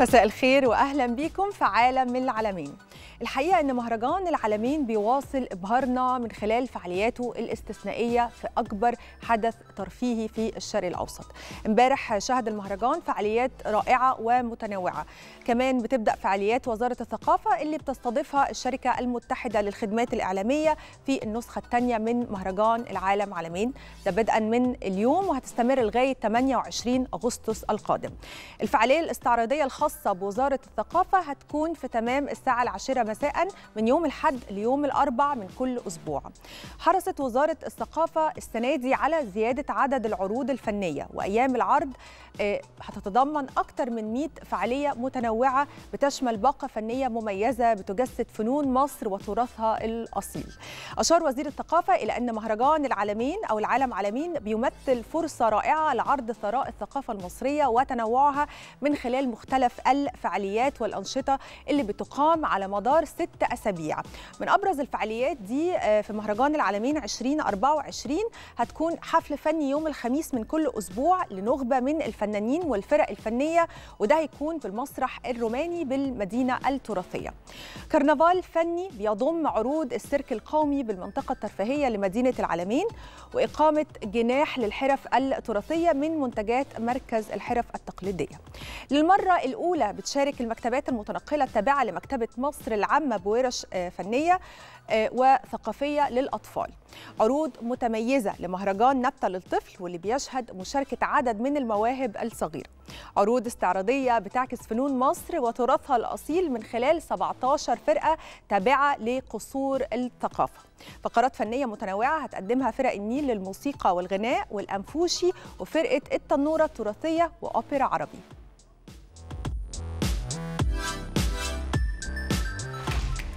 مساء الخير واهلا بيكم في عالم العالمين الحقيقه ان مهرجان العالمين بيواصل ابهارنا من خلال فعالياته الاستثنائيه في اكبر حدث ترفيهي في الشرق الاوسط امبارح شهد المهرجان فعاليات رائعه ومتنوعه كمان بتبدا فعاليات وزاره الثقافه اللي بتستضيفها الشركه المتحده للخدمات الاعلاميه في النسخه الثانيه من مهرجان العالم عالمين ده بدءا من اليوم وهتستمر لغايه 28 اغسطس القادم الفعاليه الاستعراضيه الخاصه بوزاره الثقافه هتكون في تمام الساعه العاشره مساء من يوم الحد ليوم الأربع من كل أسبوع حرصت وزارة الثقافة السنة دي على زيادة عدد العروض الفنية وأيام العرض آه، هتتضمن أكثر من 100 فعالية متنوعة بتشمل باقة فنية مميزة بتجسد فنون مصر وتراثها الأصيل أشار وزير الثقافة إلى أن مهرجان العالمين أو العالم عالمين بيمثل فرصة رائعة لعرض ثراء الثقافة المصرية وتنوعها من خلال مختلف الفعاليات والأنشطة اللي بتقام على مدار مدار ست أسابيع من أبرز الفعاليات دي آه، في مهرجان العالمين 2024 هتكون حفل فني يوم الخميس من كل أسبوع لنخبة من الفنانين والفرق الفنية وده هيكون بالمسرح الروماني بالمدينة التراثية كرنفال فني بيضم عروض السيرك القومي بالمنطقة الترفيهية لمدينة العالمين وإقامة جناح للحرف التراثية من منتجات مركز الحرف التقليدية للمرة الأولى بتشارك المكتبات المتنقلة التابعة لمكتبة مصر عامة بورش آه، فنية آه، وثقافية للأطفال عروض متميزة لمهرجان نبتة للطفل واللي بيشهد مشاركة عدد من المواهب الصغيرة عروض استعراضية بتعكس فنون مصر وتراثها الأصيل من خلال 17 فرقة تابعة لقصور الثقافة فقرات فنية متنوعة هتقدمها فرق النيل للموسيقى والغناء والأنفوشي وفرقة التنورة التراثية وأوبرا عربي